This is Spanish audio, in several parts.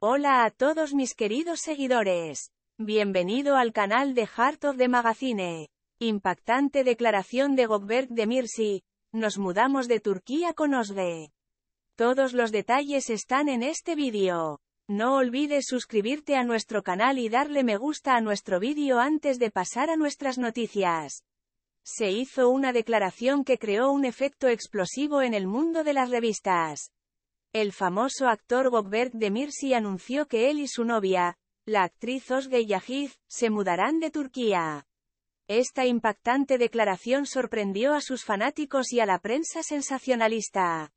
Hola a todos mis queridos seguidores. Bienvenido al canal de Heart of the Magazine. Impactante declaración de Gogberg de Mirsi. Nos mudamos de Turquía con Osge. Todos los detalles están en este vídeo. No olvides suscribirte a nuestro canal y darle me gusta a nuestro vídeo antes de pasar a nuestras noticias. Se hizo una declaración que creó un efecto explosivo en el mundo de las revistas. El famoso actor Gokberk de Mirsi anunció que él y su novia, la actriz Osge Yajiz, se mudarán de Turquía. Esta impactante declaración sorprendió a sus fanáticos y a la prensa sensacionalista.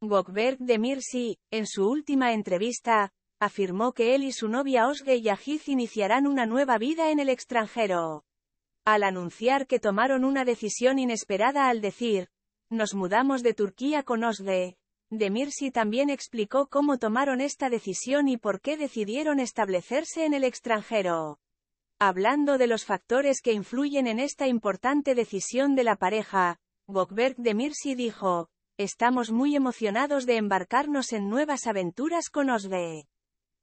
Gokberg de Mirsi, en su última entrevista, afirmó que él y su novia Osge Yajiz iniciarán una nueva vida en el extranjero. Al anunciar que tomaron una decisión inesperada al decir, nos mudamos de Turquía con Osge. De Mirsi también explicó cómo tomaron esta decisión y por qué decidieron establecerse en el extranjero. Hablando de los factores que influyen en esta importante decisión de la pareja, Bokberg de Mirsi dijo, estamos muy emocionados de embarcarnos en nuevas aventuras con Osbe.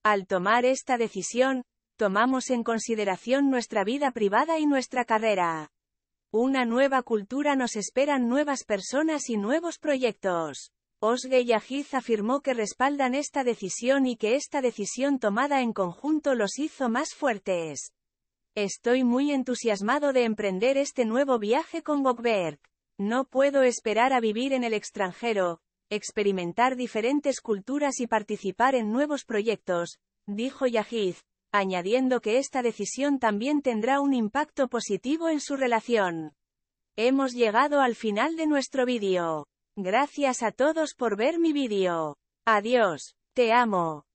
Al tomar esta decisión, tomamos en consideración nuestra vida privada y nuestra carrera. Una nueva cultura nos esperan nuevas personas y nuevos proyectos y Yajiz afirmó que respaldan esta decisión y que esta decisión tomada en conjunto los hizo más fuertes. Estoy muy entusiasmado de emprender este nuevo viaje con Bogberg. No puedo esperar a vivir en el extranjero, experimentar diferentes culturas y participar en nuevos proyectos, dijo Yajiz, añadiendo que esta decisión también tendrá un impacto positivo en su relación. Hemos llegado al final de nuestro vídeo. Gracias a todos por ver mi vídeo. Adiós. Te amo.